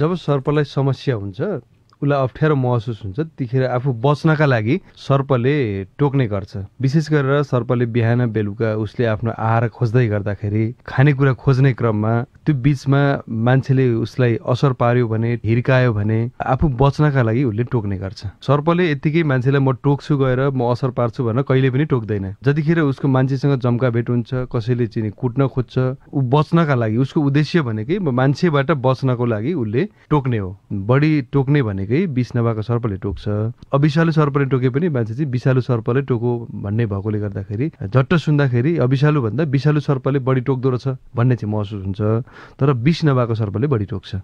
जब सर्पलाई समस्या हुन्छ उसलाई अप्ठ्यारो महसुस हुन्छ त्यतिखेर आफू बच्नका लागि सर्पले टोक्ने गर्छ विशेष गरेर सर्पले बिहान बेलुका उसले आफ्नो आहार खोज्दै गर्दाखेरि खानेकुरा खोज्ने क्रममा त्यो बिचमा मान्छेले उसलाई असर पार्यो भने हिर्कायो भने आफू बच्नका लागि उसले टोक्ने गर्छ सर्पले यत्तिकै मान्छेलाई म टोक्छु गएर म असर पार्छु भनेर कहिले पनि टोक्दैन जतिखेर उसको मान्छेसँग जम्का भेट हुन्छ कसैले चिनी कुट्न खोज्छ ऊ बच्नका लागि उसको उद्देश्य भनेकै मान्छेबाट बच्नको लागि उसले टोक्ने हो बढी टोक्ने भनेको भनेकै विष नभएको सर्पले टोक्छ अविषालु सर्पले टोके पनि मान्छे चाहिँ विषालु सर्पले टोको भन्ने भएकोले गर्दाखेरि झट्ट सुन्दाखेरि अविषालु भन्दा विषालु सर्पले बढी टोक्दो रहेछ भन्ने चाहिँ महसुस हुन्छ तर विष नभएको सर्पले बढी टोक्छ